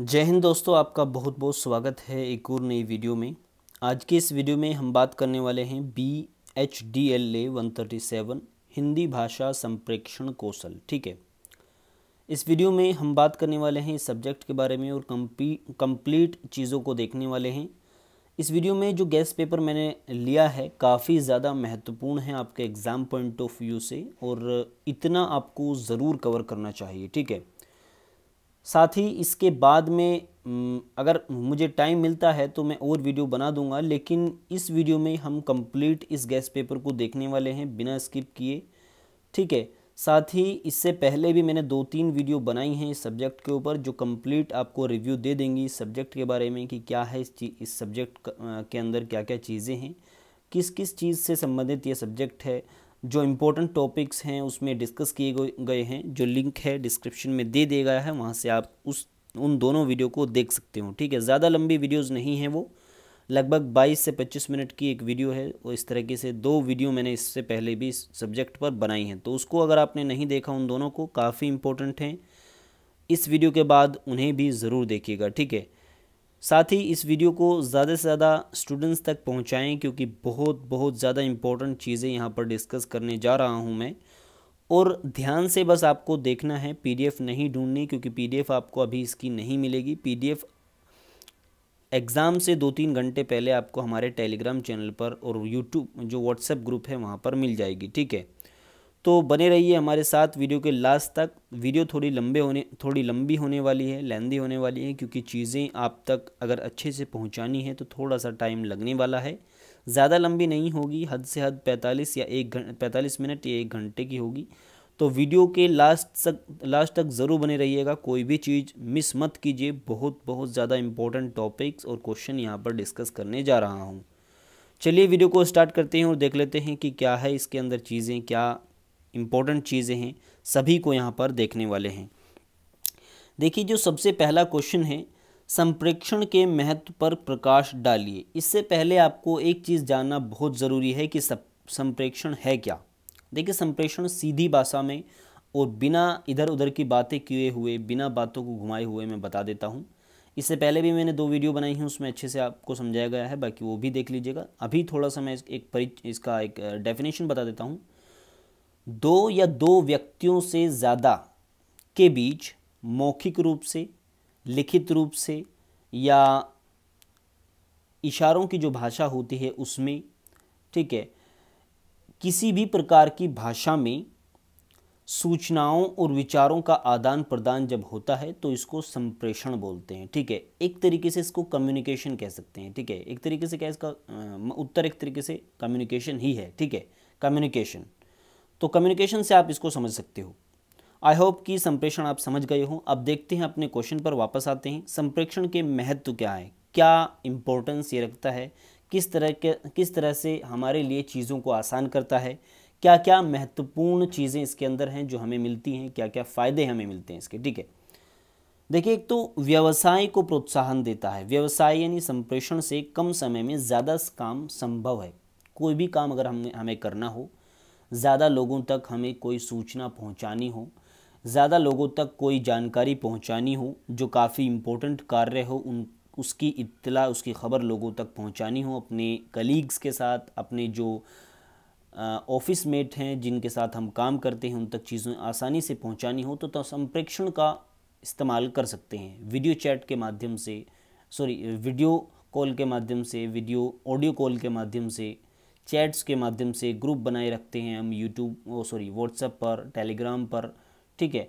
जय हिंद दोस्तों आपका बहुत बहुत स्वागत है एक और नई वीडियो में आज के इस वीडियो में हम बात करने वाले हैं B H D L A one thirty seven Hindi भाषा संप्रेक्षण कौशल ठीक है इस वीडियो में हम बात करने वाले हैं इस सब्जेक्ट के बारे में और कम्पी कम्प्लीट चीज़ों को देखने वाले हैं इस वीडियो में जो गैस पेपर मैंने लिया है काफ़ी ज़्यादा महत्वपूर्ण है आपके एग्ज़ाम पॉइंट ऑफ व्यू से और इतना आपको ज़रूर कवर करना चाहिए ठीक है साथ ही इसके बाद में अगर मुझे टाइम मिलता है तो मैं और वीडियो बना दूंगा लेकिन इस वीडियो में हम कंप्लीट इस गैस पेपर को देखने वाले हैं बिना स्किप किए ठीक है साथ ही इससे पहले भी मैंने दो तीन वीडियो बनाई हैं इस सब्जेक्ट के ऊपर जो कंप्लीट आपको रिव्यू दे देंगी इस सब्जेक्ट के बारे में कि क्या है इस इस सब्जेक्ट के अंदर क्या क्या चीज़ें हैं किस किस चीज़ से संबंधित ये सब्जेक्ट है जो इम्पोर्टेंट टॉपिक्स हैं उसमें डिस्कस किए गए हैं जो लिंक है डिस्क्रिप्शन में दे दिया गया है वहाँ से आप उस उन दोनों वीडियो को देख सकते हो ठीक है ज़्यादा लंबी वीडियोज़ नहीं हैं वो लगभग 22 से 25 मिनट की एक वीडियो है और इस तरीके से दो वीडियो मैंने इससे पहले भी इस सब्जेक्ट पर बनाई हैं तो उसको अगर आपने नहीं देखा उन दोनों को काफ़ी इम्पोर्टेंट हैं इस वीडियो के बाद उन्हें भी ज़रूर देखिएगा ठीक है साथ ही इस वीडियो को ज़्यादा से ज़्यादा स्टूडेंट्स तक पहुंचाएं क्योंकि बहुत बहुत ज़्यादा इम्पोर्टेंट चीज़ें यहाँ पर डिस्कस करने जा रहा हूँ मैं और ध्यान से बस आपको देखना है पीडीएफ नहीं ढूंढनी क्योंकि पीडीएफ आपको अभी इसकी नहीं मिलेगी पीडीएफ एग्ज़ाम से दो तीन घंटे पहले आपको हमारे टेलीग्राम चैनल पर और यूट्यूब जो व्हाट्सएप ग्रुप है वहाँ पर मिल जाएगी ठीक है तो बने रहिए हमारे साथ वीडियो के लास्ट तक वीडियो थोड़ी लंबे होने थोड़ी लंबी होने वाली है लेंदी होने वाली है क्योंकि चीज़ें आप तक अगर अच्छे से पहुंचानी है तो थोड़ा सा टाइम लगने वाला है ज़्यादा लंबी नहीं होगी हद से हद 45 या एक घंटे पैंतालीस मिनट या एक घंटे की होगी तो वीडियो के लास्ट तक लास्ट तक ज़रूर बने रहिएगा कोई भी चीज़ मिस मत कीजिए बहुत बहुत ज़्यादा इंपॉर्टेंट टॉपिक्स और क्वेश्चन यहाँ पर डिस्कस करने जा रहा हूँ चलिए वीडियो को स्टार्ट करते हैं और देख लेते हैं कि क्या है इसके अंदर चीज़ें क्या इम्पोर्टेंट चीज़ें हैं सभी को यहाँ पर देखने वाले हैं देखिए जो सबसे पहला क्वेश्चन है संप्रेक्षण के महत्व पर प्रकाश डालिए इससे पहले आपको एक चीज़ जानना बहुत ज़रूरी है कि संप्रेक्षण है क्या देखिए संप्रेक्षण सीधी भाषा में और बिना इधर उधर की बातें किए हुए बिना बातों को घुमाए हुए मैं बता देता हूँ इससे पहले भी मैंने दो वीडियो बनाई हैं उसमें अच्छे से आपको समझाया गया है बाकी वो भी देख लीजिएगा अभी थोड़ा सा मैं एक परिच इसका एक डेफिनेशन बता देता हूँ दो या दो व्यक्तियों से ज़्यादा के बीच मौखिक रूप से लिखित रूप से या इशारों की जो भाषा होती है उसमें ठीक है किसी भी प्रकार की भाषा में सूचनाओं और विचारों का आदान प्रदान जब होता है तो इसको संप्रेषण बोलते हैं ठीक है एक तरीके से इसको कम्युनिकेशन कह सकते हैं ठीक है एक तरीके से क्या इसका उत्तर एक तरीके से कम्युनिकेशन ही है ठीक है कम्युनिकेशन तो कम्युनिकेशन से आप इसको समझ सकते हो आई होप कि संप्रेषण आप समझ गए हो अब देखते हैं अपने क्वेश्चन पर वापस आते हैं संप्रेक्षण के महत्व क्या है क्या इम्पोर्टेंस ये रखता है किस तरह के किस तरह से हमारे लिए चीज़ों को आसान करता है क्या क्या महत्वपूर्ण चीज़ें इसके अंदर हैं जो हमें मिलती हैं क्या क्या फ़ायदे हमें मिलते हैं इसके ठीक है देखिए एक तो व्यवसाय को प्रोत्साहन देता है व्यवसाय यानी संप्रेषण से कम समय में ज़्यादा काम संभव है कोई भी काम अगर हमने हमें करना हो ज़्यादा लोगों तक हमें कोई सूचना पहुंचानी हो ज़्यादा लोगों तक कोई जानकारी पहुंचानी हो जो काफ़ी इम्पोर्टेंट कार्य हो उन उसकी इतला उसकी ख़बर लोगों तक पहुंचानी हो अपने कलीग्स के साथ अपने जो ऑफिस मेट हैं जिनके साथ हम काम करते हैं उन तक चीज़ें आसानी से पहुंचानी हो तो, तो संप्रेक्षण का इस्तेमाल कर सकते हैं वीडियो चैट के माध्यम से सॉरी वीडियो कॉल के माध्यम से वीडियो ऑडियो कॉल के माध्यम से चैट्स के माध्यम से ग्रुप बनाए रखते हैं हम यूट्यूब सॉरी व्हाट्सएप पर टेलीग्राम पर ठीक है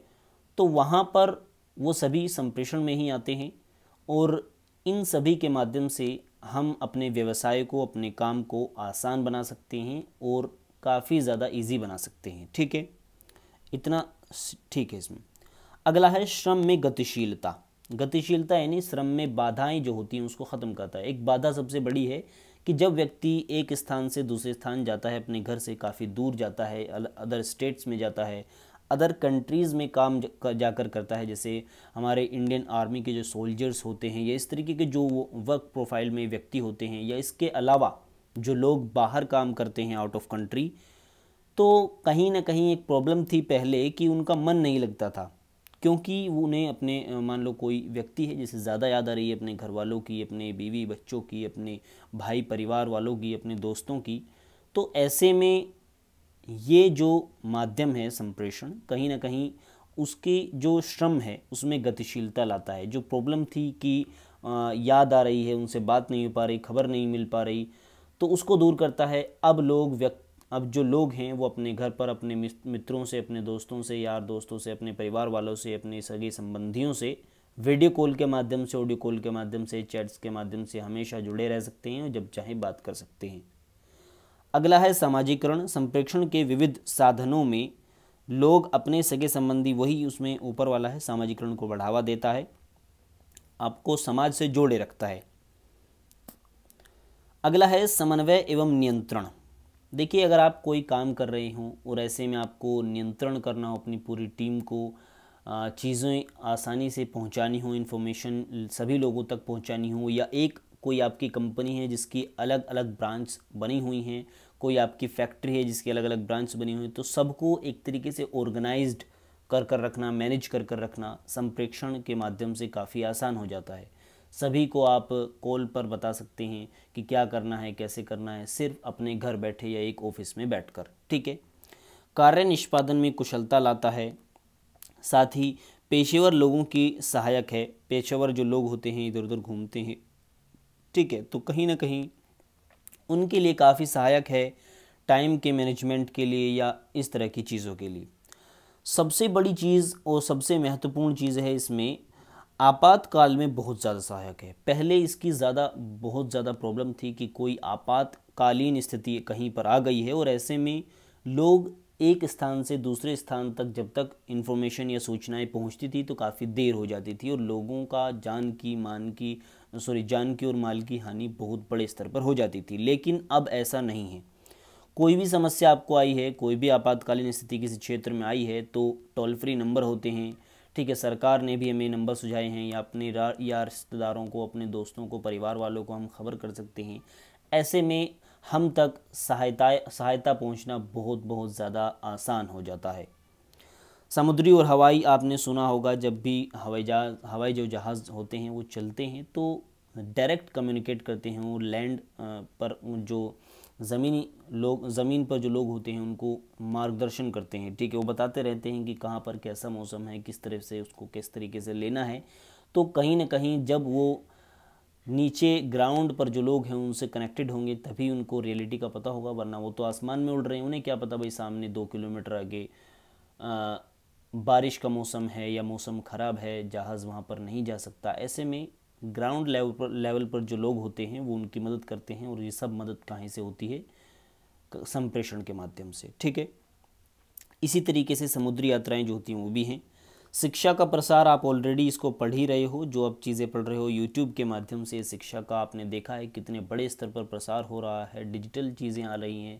तो वहाँ पर वो सभी संप्रेषण में ही आते हैं और इन सभी के माध्यम से हम अपने व्यवसाय को अपने काम को आसान बना सकते हैं और काफ़ी ज़्यादा इजी बना सकते हैं ठीक है इतना ठीक है इसमें अगला है श्रम में गतिशीलता गतिशीलता यानी श्रम में बाधाएं जो होती हैं उसको ख़त्म करता है एक बाधा सबसे बड़ी है कि जब व्यक्ति एक स्थान से दूसरे स्थान जाता है अपने घर से काफ़ी दूर जाता है अदर स्टेट्स में जाता है अदर कंट्रीज़ में काम जाकर करता है जैसे हमारे इंडियन आर्मी के जो सोल्जर्स होते हैं या इस तरीके के जो वर्क प्रोफाइल में व्यक्ति होते हैं या इसके अलावा जो लोग बाहर काम करते हैं आउट ऑफ कंट्री तो कहीं ना कहीं एक प्रॉब्लम थी पहले कि उनका मन नहीं लगता था क्योंकि वो उन्हें अपने मान लो कोई व्यक्ति है जिसे ज़्यादा याद आ रही है अपने घर वालों की अपने बीवी बच्चों की अपने भाई परिवार वालों की अपने दोस्तों की तो ऐसे में ये जो माध्यम है संप्रेषण कहीं ना कहीं उसकी जो श्रम है उसमें गतिशीलता लाता है जो प्रॉब्लम थी कि याद आ रही है उनसे बात नहीं हो पा रही खबर नहीं मिल पा रही तो उसको दूर करता है अब लोग व्यक्ति अब जो लोग हैं वो अपने घर पर अपने मित्रों से अपने दोस्तों से यार दोस्तों से अपने परिवार वालों से अपने सगे संबंधियों से वीडियो कॉल के माध्यम से ऑडियो कॉल के माध्यम से चैट्स के माध्यम से हमेशा जुड़े रह सकते हैं और जब चाहे बात कर सकते हैं अगला है सामाजिकरण संप्रेक्षण के विविध साधनों में लोग अपने सगे संबंधी वही उसमें ऊपर वाला है सामाजिकरण को बढ़ावा देता है आपको समाज से जोड़े रखता है अगला है समन्वय एवं नियंत्रण देखिए अगर आप कोई काम कर रहे हों और ऐसे में आपको नियंत्रण करना हो अपनी पूरी टीम को चीज़ें आसानी से पहुंचानी हो इन्फॉर्मेशन सभी लोगों तक पहुंचानी हो या एक कोई आपकी कंपनी है जिसकी अलग अलग ब्रांच बनी हुई हैं कोई आपकी फैक्ट्री है जिसकी अलग अलग ब्रांच बनी हुई हैं तो सबको एक तरीके से ऑर्गेनाइज्ड कर कर रखना मैनेज कर कर रखना संप्रेक्षण के माध्यम से काफ़ी आसान हो जाता है सभी को आप कॉल पर बता सकते हैं कि क्या करना है कैसे करना है सिर्फ अपने घर बैठे या एक ऑफिस में बैठकर ठीक है कार्य निष्पादन में कुशलता लाता है साथ ही पेशेवर लोगों की सहायक है पेशेवर जो लोग होते हैं इधर उधर घूमते हैं ठीक है तो कहीं ना कहीं उनके लिए काफ़ी सहायक है टाइम के मैनेजमेंट के लिए या इस तरह की चीज़ों के लिए सबसे बड़ी चीज़ और सबसे महत्वपूर्ण चीज़ है इसमें आपातकाल में बहुत ज़्यादा सहायक है पहले इसकी ज़्यादा बहुत ज़्यादा प्रॉब्लम थी कि कोई आपातकालीन स्थिति कहीं पर आ गई है और ऐसे में लोग एक स्थान से दूसरे स्थान तक जब तक इन्फॉर्मेशन या सूचनाएं पहुंचती थी तो काफ़ी देर हो जाती थी और लोगों का जान की मान की सॉरी जान की और माल की हानि बहुत बड़े स्तर पर हो जाती थी लेकिन अब ऐसा नहीं है कोई भी समस्या आपको आई है कोई भी आपातकालीन स्थिति किसी क्षेत्र में आई है तो टोल फ्री नंबर होते हैं ठीक है सरकार ने भी हमें नंबर सुझाए हैं या अपने या रिश्तेदारों को अपने दोस्तों को परिवार वालों को हम खबर कर सकते हैं ऐसे में हम तक सहायता सहायता पहुंचना बहुत बहुत ज़्यादा आसान हो जाता है समुद्री और हवाई आपने सुना होगा जब भी हवाई जहाज हवाई जो जहाज़ होते हैं वो चलते हैं तो डायरेक्ट कम्युनिकेट करते हैं वो लैंड पर जो ज़मीनी लोग ज़मीन पर जो लोग होते हैं उनको मार्गदर्शन करते हैं ठीक है वो बताते रहते हैं कि कहाँ पर कैसा मौसम है किस तरह से उसको किस तरीके से लेना है तो कहीं ना कहीं जब वो नीचे ग्राउंड पर जो लोग हैं उनसे कनेक्टेड होंगे तभी उनको रियलिटी का पता होगा वरना वो तो आसमान में उड़ रहे हैं उन्हें क्या पता भाई सामने दो किलोमीटर आगे बारिश का मौसम है या मौसम ख़राब है जहाज़ वहाँ पर नहीं जा सकता ऐसे में ग्राउंड लेवल पर लेवल पर जो लोग होते हैं वो उनकी मदद करते हैं और ये सब मदद कहाँ से होती है संप्रेषण के माध्यम से ठीक है इसी तरीके से समुद्री यात्राएं जो होती हैं वो भी हैं शिक्षा का प्रसार आप ऑलरेडी इसको पढ़ ही रहे हो जो आप चीज़ें पढ़ रहे हो यूट्यूब के माध्यम से शिक्षा का आपने देखा है कितने बड़े स्तर पर प्रसार हो रहा है डिजिटल चीज़ें आ रही हैं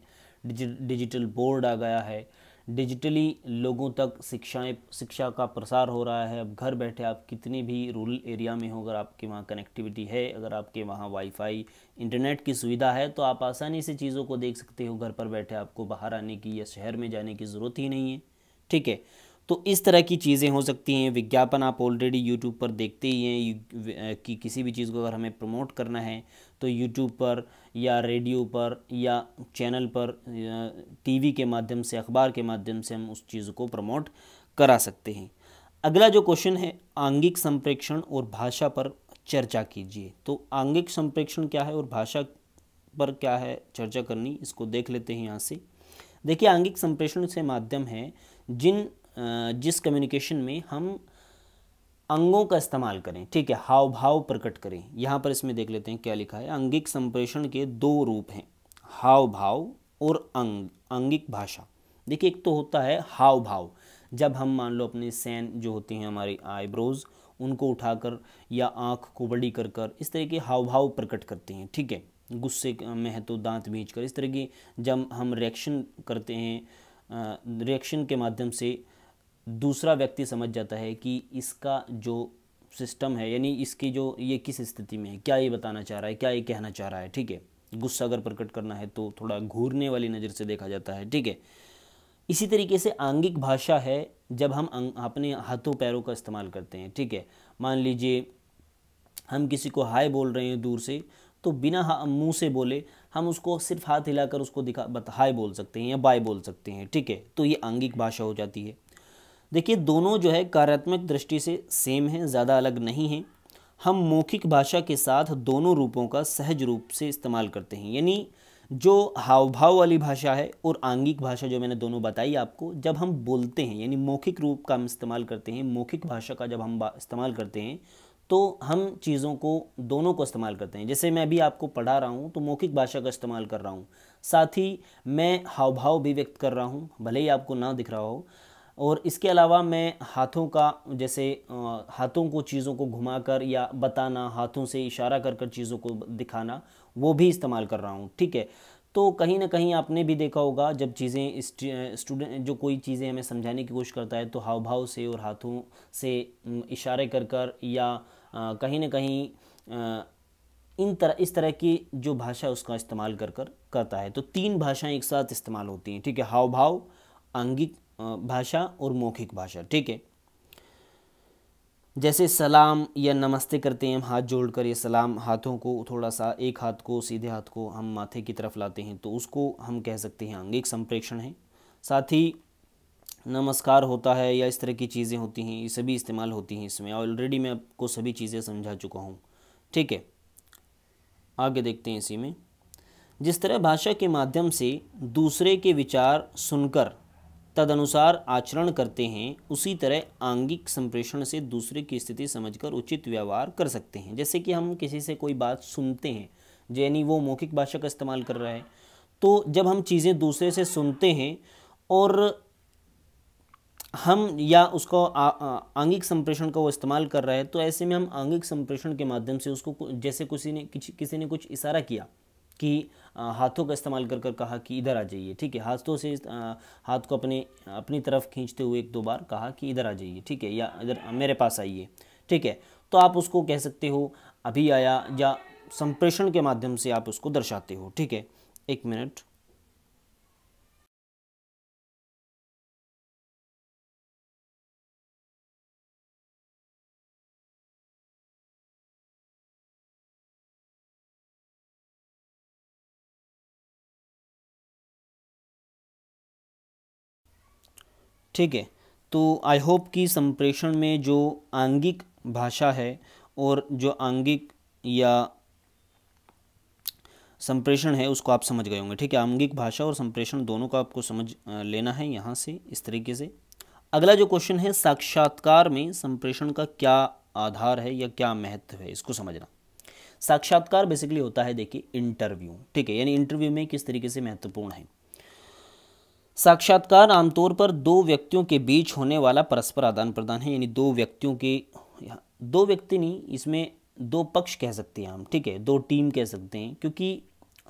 डिजिटल बोर्ड आ गया है डिजिटली लोगों तक शिक्षाएं शिक्षा का प्रसार हो रहा है अब घर बैठे आप कितनी भी रूरल एरिया में हो अगर आपके वहाँ कनेक्टिविटी है अगर आपके वहाँ वाईफाई इंटरनेट की सुविधा है तो आप आसानी से चीज़ों को देख सकते हो घर पर बैठे आपको बाहर आने की या शहर में जाने की ज़रूरत ही नहीं है ठीक है तो इस तरह की चीज़ें हो सकती हैं विज्ञापन आप ऑलरेडी यूट्यूब पर देखते ही हैं कि किसी भी चीज़ को अगर हमें प्रमोट करना है तो यूट्यूब पर या रेडियो पर या चैनल पर टीवी के माध्यम से अखबार के माध्यम से हम उस चीज़ को प्रमोट करा सकते हैं अगला जो क्वेश्चन है आंगिक संप्रेक्षण और भाषा पर चर्चा कीजिए तो आंगिक संप्रेक्षण क्या है और भाषा पर क्या है चर्चा करनी इसको देख लेते हैं यहाँ से देखिए आंगिक संप्रेषण से माध्यम है जिन जिस कम्युनिकेशन में हम अंगों का इस्तेमाल करें ठीक है हाव भाव प्रकट करें यहाँ पर इसमें देख लेते हैं क्या लिखा है अंगिक संप्रेषण के दो रूप हैं हाव भाव और अंग अंगिक भाषा देखिए एक तो होता है हाव भाव जब हम मान लो अपने सैन जो होती हैं हमारी आईब्रोज उनको उठाकर या आँख को बड़ी कर कर इस तरह के हाव भाव प्रकट करते हैं ठीक है गुस्से में है तो दांत भींच कर इस तरह की जब हम रिएक्शन करते हैं रिएक्शन के माध्यम से दूसरा व्यक्ति समझ जाता है कि इसका जो सिस्टम है यानी इसकी जो ये किस स्थिति में है क्या ये बताना चाह रहा है क्या ये कहना चाह रहा है ठीक है गुस्सा अगर प्रकट करना है तो थोड़ा घूरने वाली नज़र से देखा जाता है ठीक है इसी तरीके से आंगिक भाषा है जब हम अपने हाथों पैरों का इस्तेमाल करते हैं ठीक है मान लीजिए हम किसी को हाय बोल रहे हैं दूर से तो बिना मुंह से बोले हम उसको सिर्फ हाथ हिलाकर उसको दिखा हाय बोल सकते हैं या बाय बोल सकते हैं ठीक है तो ये आंगिक भाषा हो जाती है देखिए दोनों जो है कार्यात्मक दृष्टि से सेम है ज़्यादा अलग नहीं है हम मौखिक भाषा के साथ दोनों रूपों का सहज रूप से इस्तेमाल करते हैं यानी जो हाव भाव वाली भाषा है और आंगिक भाषा जो मैंने दोनों बताई आपको जब हम बोलते हैं यानी मौखिक रूप का हम इस्तेमाल करते हैं मौखिक भाषा का जब हम इस्तेमाल करते हैं तो हम चीज़ों को दोनों को इस्तेमाल करते हैं जैसे मैं भी आपको पढ़ा रहा हूँ तो मौखिक भाषा का इस्तेमाल कर रहा हूँ साथ ही मैं हाव भाव भी व्यक्त कर रहा हूँ भले ही आपको ना दिख रहा हो और इसके अलावा मैं हाथों का जैसे हाथों को चीज़ों को घुमाकर या बताना हाथों से इशारा कर कर चीज़ों को दिखाना वो भी इस्तेमाल कर रहा हूँ ठीक है तो कहीं ना कहीं आपने भी देखा होगा जब चीज़ें स्टूडेंट जो कोई चीज़ें हमें समझाने की कोशिश करता है तो हाव भाव से और हाथों से इशारे कर कर या कहीं ना कहीं इन तरह इस तरह की जो भाषा उसका इस्तेमाल कर कर करता है तो तीन भाषाएं एक साथ इस्तेमाल होती हैं ठीक है हाव भाव आंगिक भाषा और मौखिक भाषा ठीक है जैसे सलाम या नमस्ते करते हैं हम हाथ जोड़कर ये सलाम हाथों को थोड़ा सा एक हाथ को सीधे हाथ को हम माथे की तरफ लाते हैं तो उसको हम कह सकते हैं आंगिक संप्रेक्षण है साथ ही नमस्कार होता है या इस तरह की चीज़ें होती हैं ये सभी इस्तेमाल होती हैं इसमें ऑलरेडी मैं आपको सभी चीज़ें समझा चुका हूँ ठीक है आगे देखते हैं इसी में जिस तरह भाषा के माध्यम से दूसरे के विचार सुनकर तदनुसार आचरण करते हैं उसी तरह आंगिक संप्रेषण से दूसरे की स्थिति समझकर उचित व्यवहार कर सकते हैं जैसे कि हम किसी से कोई बात सुनते हैं यानी वो मौखिक भाषा का इस्तेमाल कर रहा है तो जब हम चीज़ें दूसरे से सुनते हैं और हम या उसको आंगिक संप्रेषण का वो इस्तेमाल कर रहा है तो ऐसे में हम आंगिक संप्रेषण के माध्यम से उसको जैसे किसी ने किसी ने कुछ इशारा किया कि हाथों का इस्तेमाल कर कर कहा कि इधर आ जाइए ठीक है हाथों से हाथ को अपने अपनी तरफ खींचते हुए एक दो बार कहा कि इधर आ जाइए ठीक है या इधर मेरे पास आइए ठीक है तो आप उसको कह सकते हो अभी आया या संप्रेषण के माध्यम से आप उसको दर्शाते हो ठीक है एक मिनट ठीक है तो आई होप कि संप्रेषण में जो आंगिक भाषा है और जो आंगिक या संप्रेषण है उसको आप समझ गए होंगे ठीक है आंगिक भाषा और संप्रेषण दोनों का आपको समझ लेना है यहाँ से इस तरीके से अगला जो क्वेश्चन है साक्षात्कार में संप्रेषण का क्या आधार है या क्या महत्व है इसको समझना साक्षात्कार बेसिकली होता है देखिए इंटरव्यू ठीक है यानी इंटरव्यू में किस तरीके से महत्वपूर्ण है साक्षात्कार आमतौर पर दो व्यक्तियों के बीच होने वाला परस्पर आदान प्रदान है यानी दो व्यक्तियों के दो व्यक्ति नहीं इसमें दो पक्ष कह सकते हैं हम ठीक है दो टीम कह सकते हैं क्योंकि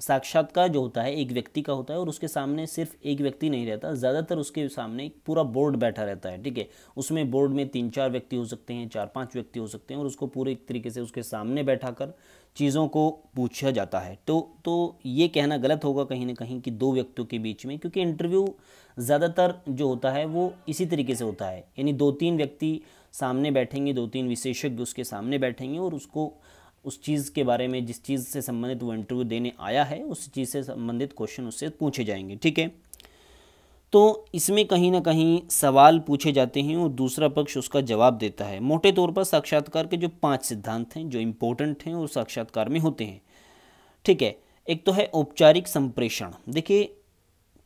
साक्षात्कार जो होता है एक व्यक्ति का होता है और उसके सामने सिर्फ एक व्यक्ति नहीं रहता ज़्यादातर उसके सामने पूरा बोर्ड बैठा रहता है ठीक है उसमें बोर्ड में तीन चार व्यक्ति हो सकते हैं चार पांच व्यक्ति हो सकते हैं और उसको पूरे एक तरीके से उसके सामने बैठा कर चीज़ों को पूछा जाता है तो तो ये कहना गलत होगा कहीं ना कहीं कि दो व्यक्तियों के बीच में क्योंकि इंटरव्यू ज़्यादातर जो होता है वो इसी तरीके से होता है यानी दो तीन व्यक्ति सामने बैठेंगे दो तीन विशेषज्ञ उसके सामने बैठेंगे और उसको उस चीज़ के बारे में जिस चीज़ से संबंधित वो इंटरव्यू देने आया है उस चीज़ से संबंधित क्वेश्चन उससे पूछे जाएंगे ठीक है तो इसमें कहीं ना कहीं सवाल पूछे जाते हैं और दूसरा पक्ष उसका जवाब देता है मोटे तौर पर साक्षात्कार के जो पांच सिद्धांत हैं जो इम्पोर्टेंट हैं और साक्षात्कार में होते हैं ठीक है एक तो है औपचारिक संप्रेषण देखिए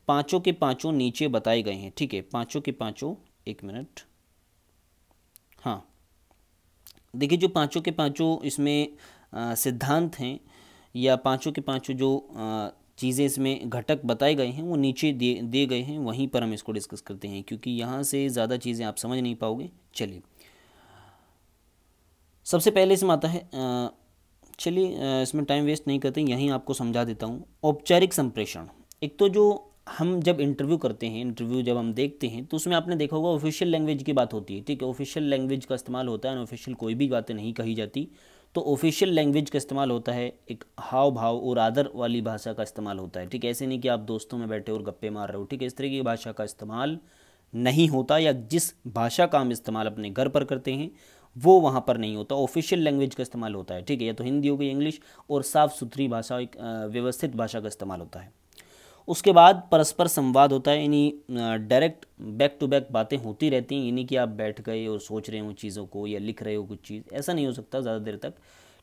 पांचों के पांचों नीचे बताए गए हैं ठीक है पांचों के पांचों एक मिनट हाँ देखिए जो पांचों के पांचों इसमें सिद्धांत हैं या पांचों के पांचों जो चीज़ें इसमें घटक बताए गए हैं वो नीचे दिए दिए गए हैं वहीं पर हम इसको डिस्कस करते हैं क्योंकि यहाँ से ज़्यादा चीज़ें आप समझ नहीं पाओगे चलिए सबसे पहले इसमें आता है चलिए इसमें टाइम वेस्ट नहीं करते यहीं आपको समझा देता हूँ औपचारिक संप्रेषण एक तो जो हम जब इंटरव्यू करते हैं इंटरव्यू जब हम देखते हैं तो उसमें आपने देखा होगा ऑफिशियल लैंग्वेज की बात होती है ठीक है ऑफिशियल लैंग्वेज का इस्तेमाल होता है अनऑफिशियल कोई भी बातें नहीं कही जाती तो ऑफिशियल लैंग्वेज का इस्तेमाल होता है एक हाव भाव और आदर वाली भाषा का इस्तेमाल होता है ठीक है ऐसे नहीं कि आप दोस्तों में बैठे और गप्पे मार रहे हो ठीक है इस तरह की भाषा का इस्तेमाल नहीं होता या जिस भाषा का हम इस्तेमाल अपने घर पर करते हैं वो वहाँ पर नहीं होता ऑफिशियल लैंग्वेज का इस्तेमाल होता है ठीक है या तो हिंदी हो गई इंग्लिश और साफ़ सुथरी भाषा एक व्यवस्थित भाषा का इस्तेमाल होता है उसके बाद परस्पर संवाद होता है यानी डायरेक्ट बैक टू बैक बातें होती रहती हैं यानी कि आप बैठ गए और सोच रहे हो चीज़ों को या लिख रहे हो कुछ चीज़ ऐसा नहीं हो सकता ज़्यादा देर तक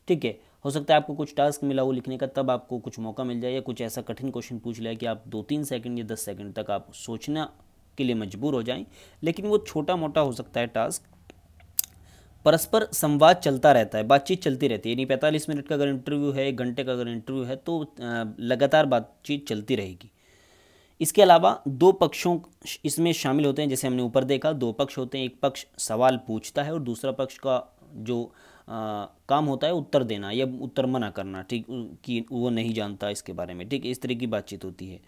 ठीक है हो सकता है आपको कुछ टास्क मिला हो लिखने का तब आपको कुछ मौका मिल जाए या कुछ ऐसा कठिन क्वेश्चन पूछ लिया कि आप दो तीन सेकंड या दस सेकंड तक आप सोचना के लिए मजबूर हो जाएं लेकिन वो छोटा मोटा हो सकता है टास्क परस्पर संवाद चलता रहता है बातचीत चलती रहती है यानी पैंतालीस मिनट का अगर इंटरव्यू है एक घंटे का अगर इंटरव्यू है तो लगातार बातचीत चलती रहेगी इसके अलावा दो पक्षों इसमें शामिल होते हैं जैसे हमने ऊपर देखा दो पक्ष होते हैं एक पक्ष सवाल पूछता है और दूसरा पक्ष का जो आ, काम होता है उत्तर देना या उत्तर मना करना ठीक कि वो नहीं जानता इसके बारे में ठीक इस तरह की बातचीत होती है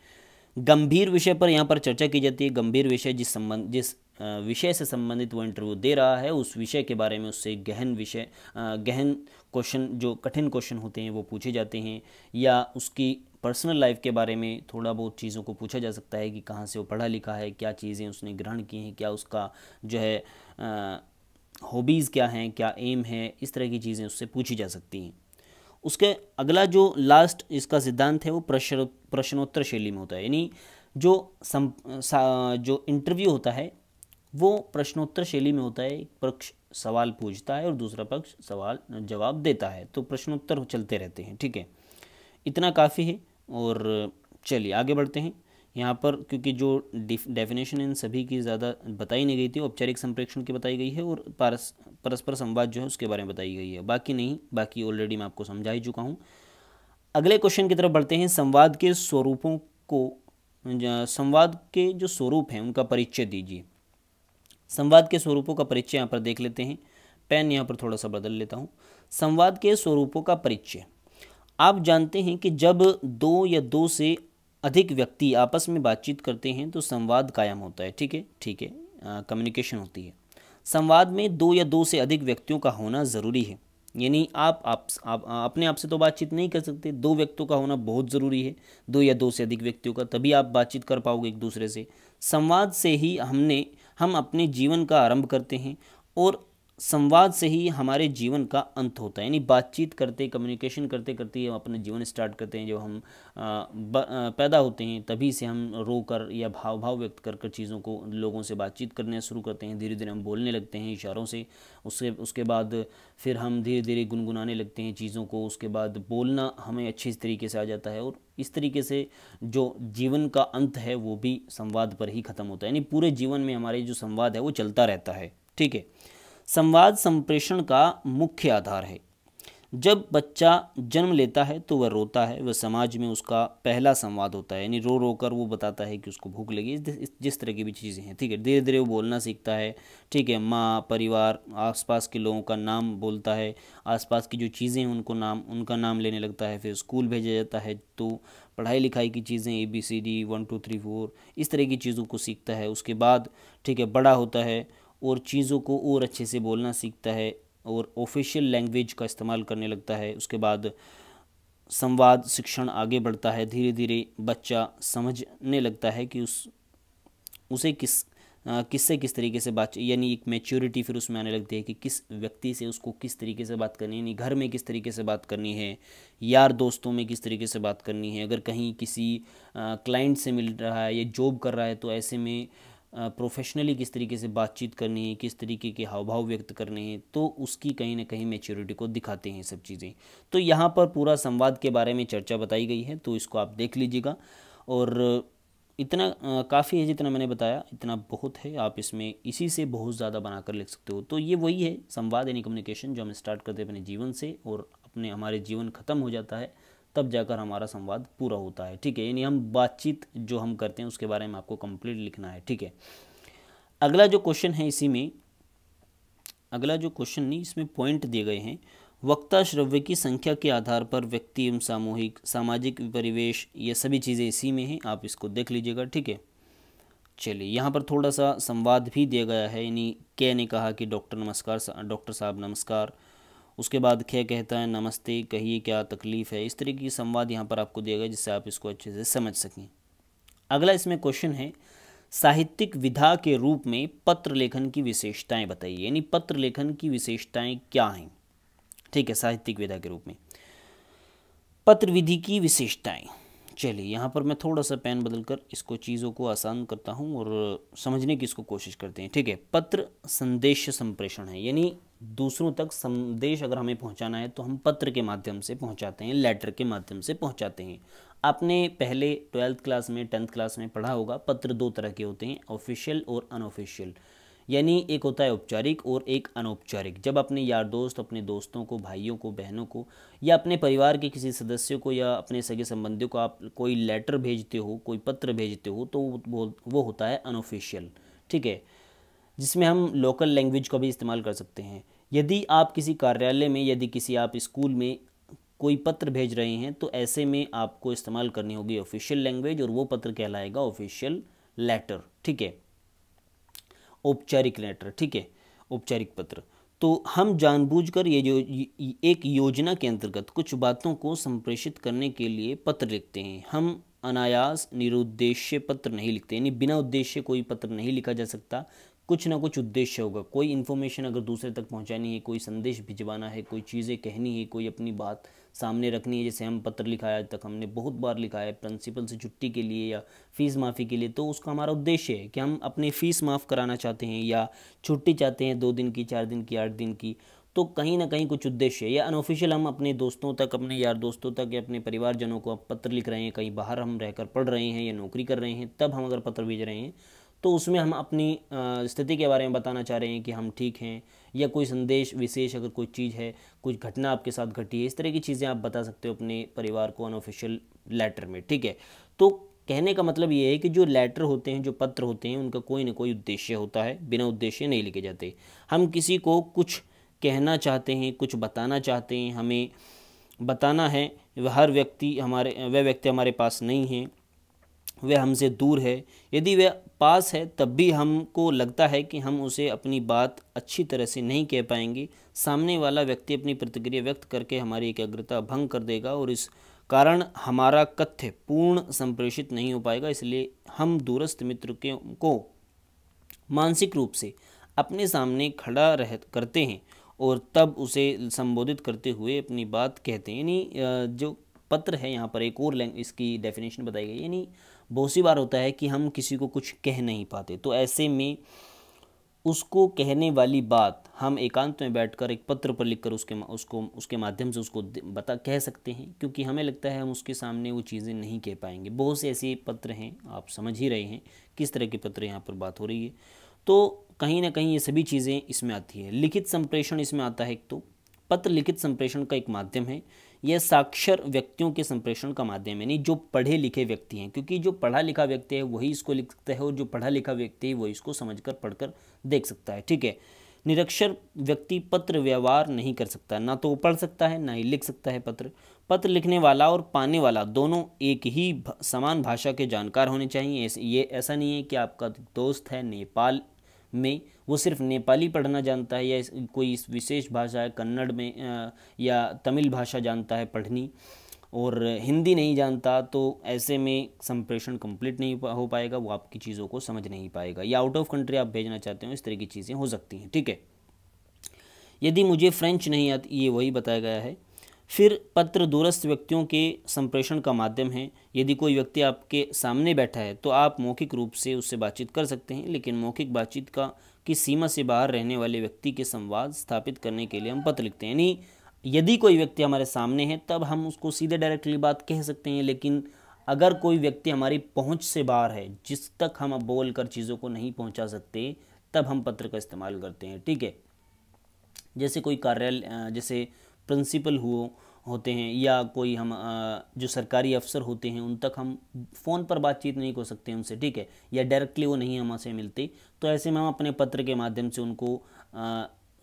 गंभीर विषय पर यहाँ पर चर्चा की जाती है गंभीर विषय जिस संबंध जिस विषय से संबंधित वो इंटरव्यू दे रहा है उस विषय के बारे में उससे गहन विषय गहन क्वेश्चन जो कठिन क्वेश्चन होते हैं वो पूछे जाते हैं या उसकी पर्सनल लाइफ के बारे में थोड़ा बहुत चीज़ों को पूछा जा सकता है कि कहाँ से वो पढ़ा लिखा है क्या चीज़ें उसने ग्रहण की हैं क्या उसका जो है हॉबीज़ क्या हैं क्या एम है इस तरह की चीज़ें उससे पूछी जा सकती हैं उसके अगला जो लास्ट इसका सिद्धांत है वो प्रश्न प्रश्नोत्तर शैली में होता है यानी जो सम, जो इंटरव्यू होता है वो प्रश्नोत्तर शैली में होता है एक पक्ष सवाल पूछता है और दूसरा पक्ष सवाल जवाब देता है तो प्रश्नोत्तर चलते रहते हैं ठीक है इतना काफ़ी है और चलिए आगे बढ़ते हैं यहाँ पर क्योंकि जो डेफिनेशन इन सभी की ज़्यादा बताई नहीं गई थी औपचारिक संप्रेक्षण की बताई गई है और पारस परस्पर संवाद जो है उसके बारे में बताई गई है बाकी नहीं बाकी ऑलरेडी मैं आपको समझा ही चुका हूँ अगले क्वेश्चन की तरफ बढ़ते हैं संवाद के स्वरूपों को संवाद के जो स्वरूप हैं उनका परिचय दीजिए संवाद के स्वरूपों का परिचय यहाँ पर देख लेते हैं पेन यहाँ पर थोड़ा सा बदल लेता हूँ संवाद के स्वरूपों का परिचय आप जानते हैं कि जब दो या दो से अधिक व्यक्ति आपस में बातचीत करते हैं तो संवाद कायम होता है ठीक है ठीक है कम्युनिकेशन होती है संवाद में दो या दो से अधिक व्यक्तियों का होना ज़रूरी है यानी आप आप, आप अपने आप से तो बातचीत नहीं कर सकते दो व्यक्तियों का होना बहुत ज़रूरी है दो या दो से अधिक व्यक्तियों का तभी आप बातचीत कर पाओगे एक दूसरे से संवाद से ही हमने हम अपने जीवन का आरंभ करते हैं और संवाद से ही हमारे जीवन का अंत होता है यानी बातचीत करते कम्युनिकेशन करते करते हम अपना जीवन स्टार्ट करते हैं जब हम आ, ब, आ, पैदा होते हैं तभी से हम रो कर या भाव भाव व्यक्त कर कर चीज़ों को लोगों से बातचीत करने शुरू करते हैं धीरे धीरे हम बोलने लगते हैं इशारों से उससे उसके बाद फिर हम धीरे धीरे गुनगुनाने लगते हैं चीज़ों को उसके बाद बोलना हमें अच्छे तरीके से आ जाता है और इस तरीके से जो जीवन का अंत है वो भी संवाद पर ही ख़त्म होता है यानी पूरे जीवन में हमारे जो संवाद है वो चलता रहता है ठीक है संवाद संप्रेषण का मुख्य आधार है जब बच्चा जन्म लेता है तो वह रोता है वह समाज में उसका पहला संवाद होता है यानी रो रो कर वो बताता है कि उसको भूख लगी जिस तरह की भी चीज़ें हैं ठीक है धीरे धीरे वो बोलना सीखता है ठीक है माँ परिवार आसपास के लोगों का नाम बोलता है आसपास की जो चीज़ें हैं उनको नाम उनका नाम लेने लगता है फिर स्कूल भेजा जाता है तो पढ़ाई लिखाई की चीज़ें A B C D one two three four इस तरह की चीज़ों को सीखता है उसके बाद ठीक है बड़ा होता है और चीज़ों को और अच्छे से बोलना सीखता है और ऑफिशियल लैंग्वेज का इस्तेमाल करने लगता है उसके बाद संवाद शिक्षण आगे बढ़ता है धीरे धीरे बच्चा समझने लगता है कि उस उसे किस किससे किस तरीके से बात यानी एक मैच्योरिटी फिर उसमें आने लगती है कि किस व्यक्ति से उसको किस तरीके से बात करनी है यानी घर में किस तरीके से बात करनी है यार दोस्तों में किस तरीके से बात करनी है अगर कहीं किसी क्लाइंट से मिल रहा है या जॉब कर रहा है तो ऐसे में प्रोफेशनली किस तरीके से बातचीत करनी है किस तरीके के हाव भाव व्यक्त करने हैं तो उसकी कहीं ना कहीं मेच्योरिटी को दिखाते हैं सब चीज़ें तो यहाँ पर पूरा संवाद के बारे में चर्चा बताई गई है तो इसको आप देख लीजिएगा और इतना काफ़ी है जितना मैंने बताया इतना बहुत है आप इसमें इसी से बहुत ज़्यादा बनाकर लिख सकते हो तो ये वही है संवाद यानी कम्युनिकेशन जो हम स्टार्ट करते हैं अपने जीवन से और अपने हमारे जीवन ख़त्म हो जाता है तब जाकर हमारा संवाद पूरा होता है ठीक है यानी हम बातचीत जो हम करते हैं उसके बारे में आपको कंप्लीट लिखना है ठीक है अगला जो क्वेश्चन है इसी में अगला जो क्वेश्चन नहीं इसमें पॉइंट दिए गए हैं वक्ता श्रव्य की संख्या के आधार पर व्यक्ति एवं सामूहिक सामाजिक परिवेश ये सभी चीज़ें इसी में हैं आप इसको देख लीजिएगा ठीक है चलिए यहाँ पर थोड़ा सा संवाद भी दिया गया है यानी के ने कहा कि डॉक्टर नमस्कार डॉक्टर साहब नमस्कार उसके बाद खे कहता है नमस्ते कहिए क्या तकलीफ़ है इस तरीके की संवाद यहाँ पर आपको दिया गया जिससे आप इसको अच्छे से समझ सकें अगला इसमें क्वेश्चन है साहित्यिक विधा के रूप में पत्र लेखन की विशेषताएं बताइए यानी पत्र लेखन की विशेषताएं क्या हैं ठीक है साहित्यिक विधा के रूप में पत्र विधि की विशेषताएं चलिए यहाँ पर मैं थोड़ा सा पेन बदलकर इसको चीज़ों को आसान करता हूँ और समझने की इसको कोशिश करते हैं ठीक है पत्र संदेश संप्रेषण है यानी दूसरों तक संदेश अगर हमें पहुंचाना है तो हम पत्र के माध्यम से पहुंचाते हैं लेटर के माध्यम से पहुंचाते हैं आपने पहले ट्वेल्थ क्लास में टेंथ क्लास में पढ़ा होगा पत्र दो तरह के होते हैं ऑफिशियल और अनऑफिशियल यानी एक होता है औपचारिक और एक अनौपचारिक जब अपने यार दोस्त अपने दोस्तों को भाइयों को बहनों को या अपने परिवार के किसी सदस्य को या अपने सगे संबंधियों को आप कोई लेटर भेजते हो कोई पत्र भेजते हो तो वो वो होता है अनऑफिशियल ठीक है जिसमें हम लोकल लैंग्वेज का भी इस्तेमाल कर सकते हैं यदि आप किसी कार्यालय में यदि किसी आप स्कूल में कोई पत्र भेज रहे हैं तो ऐसे में आपको इस्तेमाल करनी होगी ऑफिशियल लैंग्वेज और वो पत्र कहलाएगा ऑफिशियल लेटर ठीक है औपचारिक लेटर ठीक है औपचारिक पत्र तो हम जानबूझकर ये जो एक योजना के अंतर्गत कुछ बातों को संप्रेषित करने के लिए पत्र लिखते हैं हम अनायास निरुद्देश्य पत्र नहीं लिखते यानी बिना उद्देश्य कोई पत्र नहीं लिखा जा सकता कुछ ना कुछ उद्देश्य होगा कोई इन्फॉर्मेशन अगर दूसरे तक पहुंचानी है कोई संदेश भिजवाना है कोई चीज़ें कहनी है कोई अपनी बात सामने रखनी है जैसे हम पत्र लिखा है आज तक हमने बहुत बार लिखा है प्रिंसिपल से छुट्टी के लिए या फ़ीस माफ़ी के लिए तो उसका हमारा उद्देश्य है कि हम अपनी फ़ीस माफ़ कराना चाहते हैं या छुट्टी चाहते हैं दो दिन की चार दिन की आठ दिन की तो कहीं ना कहीं कुछ उद्देश्य है या अनऑफिशियल हम अपने दोस्तों तक अपने यार दोस्तों तक या अपने परिवारजनों को पत्र लिख रहे हैं कहीं बाहर हम रहकर पढ़ रहे हैं या नौकरी कर रहे हैं तब हम अगर पत्र भेज रहे हैं तो उसमें हम अपनी स्थिति के बारे में बताना चाह रहे हैं कि हम ठीक हैं या कोई संदेश विशेष अगर कोई चीज़ है कुछ घटना आपके साथ घटी है इस तरह की चीज़ें आप बता सकते हो अपने परिवार को अनऑफिशियल लेटर में ठीक है तो कहने का मतलब ये है कि जो लेटर होते हैं जो पत्र होते हैं उनका कोई ना कोई उद्देश्य होता है बिना उद्देश्य नहीं लिखे जाते हम किसी को कुछ कहना चाहते हैं कुछ बताना चाहते हैं हमें बताना है वह हर व्यक्ति हमारे वह व्यक्ति हमारे पास नहीं है वह हमसे दूर है यदि वह पास है तब भी हमको लगता है कि हम उसे अपनी बात अच्छी तरह से नहीं कह पाएंगे सामने वाला व्यक्ति अपनी प्रतिक्रिया व्यक्त करके हमारी एकाग्रता भंग कर देगा और इस कारण हमारा कथ्य पूर्ण संप्रेषित नहीं हो पाएगा इसलिए हम दूरस्थ मित्र के को मानसिक रूप से अपने सामने खड़ा रह करते हैं और तब उसे संबोधित करते हुए अपनी बात कहते हैं यानी जो पत्र है यहाँ पर एक और लैंग इसकी डेफिनेशन बताई गई यानी बहुत सी बार होता है कि हम किसी को कुछ कह नहीं पाते तो ऐसे में उसको कहने वाली बात हम एकांत में बैठकर एक पत्र पर लिखकर उसके उसको उसके माध्यम से उसको बता कह सकते हैं क्योंकि हमें लगता है हम उसके सामने वो चीज़ें नहीं कह पाएंगे बहुत से ऐसे पत्र हैं आप समझ ही रहे हैं किस तरह के पत्र यहाँ पर बात हो रही है तो कहीं ना कहीं ये सभी चीज़ें इसमें आती है लिखित संप्रेषण इसमें आता है एक तो पत्र लिखित संप्रेषण का एक माध्यम है यह साक्षर व्यक्तियों के संप्रेषण का माध्यम यानी जो पढ़े लिखे व्यक्ति हैं क्योंकि जो पढ़ा लिखा व्यक्ति है वही इसको लिख सकता है और जो पढ़ा लिखा व्यक्ति है वही इसको समझकर पढ़कर देख सकता है ठीक है निरक्षर व्यक्ति पत्र व्यवहार नहीं कर सकता ना तो वो पढ़ सकता है ना ही लिख सकता है पत्र पत्र लिखने वाला और पाने वाला दोनों एक ही भा, समान भाषा के जानकार होने चाहिए ये ऐसा नहीं है कि आपका दोस्त है नेपाल में वो सिर्फ नेपाली पढ़ना जानता है या इस, कोई इस विशेष भाषा कन्नड़ में या तमिल भाषा जानता है पढ़नी और हिंदी नहीं जानता तो ऐसे में संप्रेषण कंप्लीट नहीं हो पाएगा वो आपकी चीज़ों को समझ नहीं पाएगा या आउट ऑफ कंट्री आप भेजना चाहते हो इस तरह की चीज़ें हो सकती हैं ठीक है यदि मुझे फ्रेंच नहीं आती ये वही बताया गया है फिर पत्र दूरस्थ व्यक्तियों के संप्रेषण का माध्यम है यदि कोई व्यक्ति आपके सामने बैठा है तो आप मौखिक रूप से उससे बातचीत कर सकते हैं लेकिन मौखिक बातचीत का की सीमा से बाहर रहने वाले व्यक्ति के संवाद स्थापित करने के लिए हम पत्र लिखते हैं यानी यदि कोई व्यक्ति हमारे सामने है तब हम उसको सीधे डायरेक्टली बात कह सकते हैं लेकिन अगर कोई व्यक्ति हमारी पहुँच से बाहर है जिस तक हम बोल कर चीज़ों को नहीं पहुँचा सकते तब हम पत्र का इस्तेमाल करते हैं ठीक है जैसे कोई कार्यालय जैसे प्रिंसिपल हुओ होते हैं या कोई हम जो सरकारी अफसर होते हैं उन तक हम फ़ोन पर बातचीत नहीं कर सकते उनसे ठीक है या डायरेक्टली वो नहीं हमसे मिलती तो ऐसे में हम अपने पत्र के माध्यम से उनको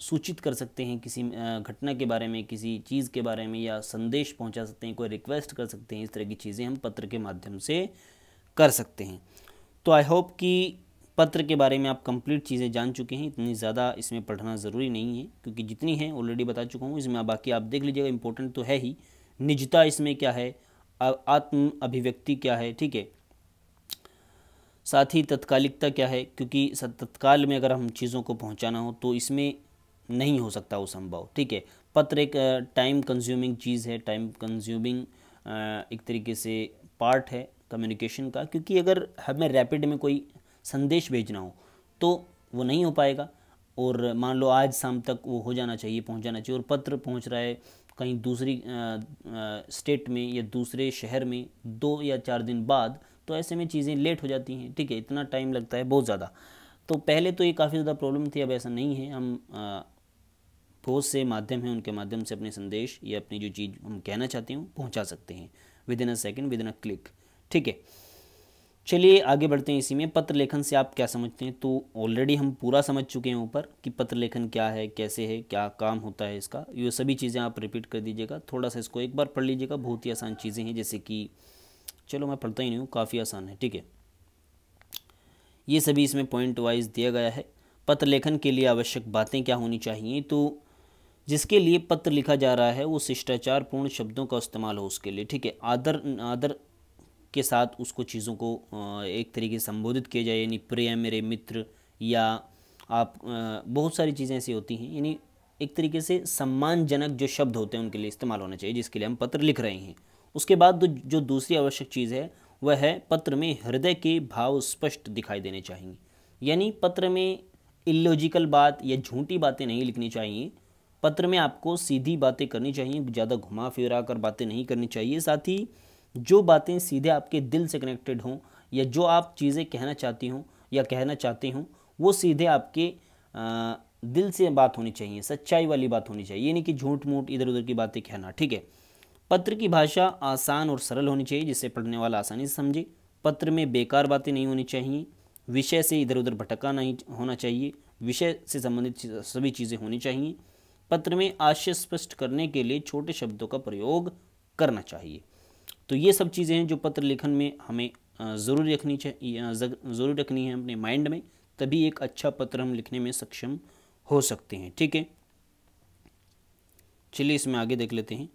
सूचित कर सकते हैं किसी घटना के बारे में किसी चीज़ के बारे में या संदेश पहुंचा सकते हैं कोई रिक्वेस्ट कर सकते हैं इस तरह की चीज़ें हम पत्र के माध्यम से कर सकते हैं तो आई होप कि पत्र के बारे में आप कंप्लीट चीज़ें जान चुके हैं इतनी ज़्यादा इसमें पढ़ना ज़रूरी नहीं है क्योंकि जितनी है ऑलरेडी बता चुका हूँ इसमें बाकी आप देख लीजिएगा इंपॉर्टेंट तो है ही निजता इसमें क्या है आत्म अभिव्यक्ति क्या है ठीक है साथ ही तत्कालिकता क्या है क्योंकि तत्काल में अगर हम चीज़ों को पहुँचाना हो तो इसमें नहीं हो सकता वो संभव ठीक है पत्र एक टाइम कंज्यूमिंग चीज़ है टाइम कंज्यूमिंग एक तरीके से पार्ट है कम्युनिकेशन का क्योंकि अगर हमें रैपिड में कोई संदेश भेजना हो तो वो नहीं हो पाएगा और मान लो आज शाम तक वो हो जाना चाहिए पहुँच जाना चाहिए और पत्र पहुँच रहा है कहीं दूसरी आ, आ, स्टेट में या दूसरे शहर में दो या चार दिन बाद तो ऐसे में चीज़ें लेट हो जाती हैं ठीक है इतना टाइम लगता है बहुत ज़्यादा तो पहले तो ये काफ़ी ज़्यादा प्रॉब्लम थी अब ऐसा नहीं है हम बहुत से माध्यम हैं उनके माध्यम से अपने संदेश या अपनी जो चीज़ हम कहना चाहते हैं पहुँचा सकते हैं within a second within a click ठीक है चलिए आगे बढ़ते हैं इसी में पत्र लेखन से आप क्या समझते हैं तो ऑलरेडी हम पूरा समझ चुके हैं ऊपर कि पत्र लेखन क्या है कैसे है क्या काम होता है इसका ये सभी चीज़ें आप रिपीट कर दीजिएगा थोड़ा सा इसको एक बार पढ़ लीजिएगा बहुत ही आसान चीज़ें हैं जैसे कि चलो मैं पढ़ता ही नहीं हूँ काफ़ी आसान है ठीक है ये सभी इसमें पॉइंट वाइज दिया गया है पत्र लेखन के लिए आवश्यक बातें क्या होनी चाहिए तो जिसके लिए पत्र लिखा जा रहा है वो शिष्टाचारपूर्ण शब्दों का इस्तेमाल हो उसके लिए ठीक है आदर आदर के साथ उसको चीज़ों को एक तरीके से संबोधित किया जाए यानी प्रिय मेरे मित्र या आप बहुत सारी चीज़ें ऐसी होती हैं यानी एक तरीके से सम्मानजनक जो शब्द होते हैं उनके लिए इस्तेमाल होना चाहिए जिसके लिए हम पत्र लिख रहे हैं उसके बाद जो दूसरी आवश्यक चीज़ है वह है पत्र में हृदय के भाव स्पष्ट दिखाई देने चाहिए यानी पत्र में इलॉजिकल बात या झूठी बातें नहीं लिखनी चाहिए पत्र में आपको सीधी बातें करनी चाहिए ज़्यादा घुमा फिरा कर बातें नहीं करनी चाहिए साथ ही जो बातें सीधे आपके दिल से कनेक्टेड हों या जो आप चीज़ें कहना चाहती हूँ या कहना चाहती हूँ वो सीधे आपके आ, दिल से बात होनी चाहिए सच्चाई वाली बात होनी चाहिए ये नहीं कि झूठ मूठ इधर उधर की बातें कहना ठीक है पत्र की भाषा आसान और सरल होनी चाहिए जिससे पढ़ने वाला आसानी से समझे पत्र में बेकार बातें नहीं होनी चाहिए विषय से इधर उधर भटका नहीं होना चाहिए विषय से संबंधित सभी चीज़ें होनी चाहिए पत्र में आशय स्पष्ट करने के लिए छोटे शब्दों का प्रयोग करना चाहिए तो ये सब चीज़ें हैं जो पत्र लेखन में हमें ज़रूर रखनी चाहिए ज़रूर रखनी है अपने माइंड में तभी एक अच्छा पत्र हम लिखने में सक्षम हो सकते हैं ठीक है चलिए इसमें आगे देख लेते हैं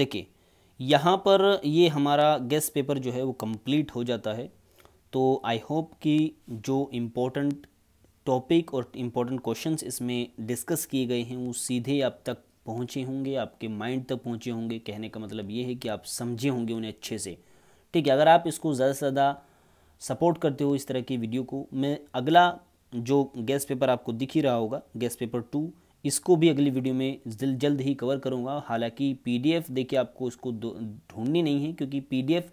देखिए यहाँ पर ये हमारा गेस्ट पेपर जो है वो कंप्लीट हो जाता है तो आई होप कि जो इम्पोर्टेंट टॉपिक और इम्पोर्टेंट क्वेश्चंस इसमें डिस्कस किए गए हैं वो सीधे आप तक पहुँचे होंगे आपके माइंड तक पहुँचे होंगे कहने का मतलब ये है कि आप समझे होंगे उन्हें अच्छे से ठीक है अगर आप इसको ज़्यादा से ज़्यादा सपोर्ट करते हो इस तरह की वीडियो को मैं अगला जो गैस पेपर आपको दिख ही रहा होगा गैस पेपर टू इसको भी अगली वीडियो में जल्द जल्द ही कवर करूँगा हालांकि पीडीएफ देखिए आपको इसको ढूंढनी नहीं है क्योंकि पीडीएफ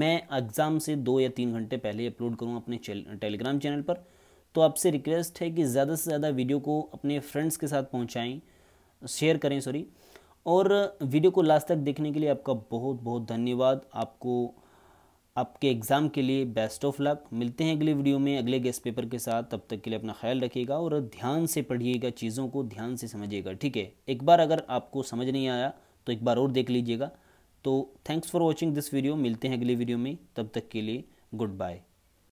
मैं एग्ज़ाम से दो या तीन घंटे पहले अपलोड करूँगा अपने टेलीग्राम चैनल पर तो आपसे रिक्वेस्ट है कि ज़्यादा से ज़्यादा वीडियो को अपने फ्रेंड्स के साथ पहुँचाएँ शेयर करें सॉरी और वीडियो को लास्ट तक देखने के लिए आपका बहुत बहुत धन्यवाद आपको आपके एग्ज़ाम के लिए बेस्ट ऑफ लक मिलते हैं अगले वीडियो में अगले गेस्ट पेपर के साथ तब तक के लिए अपना ख्याल रखिएगा और ध्यान से पढ़िएगा चीज़ों को ध्यान से समझिएगा ठीक है एक बार अगर आपको समझ नहीं आया तो एक बार और देख लीजिएगा तो thanks for watching this video मिलते हैं अगले वीडियो में तब तक के लिए गुड बाय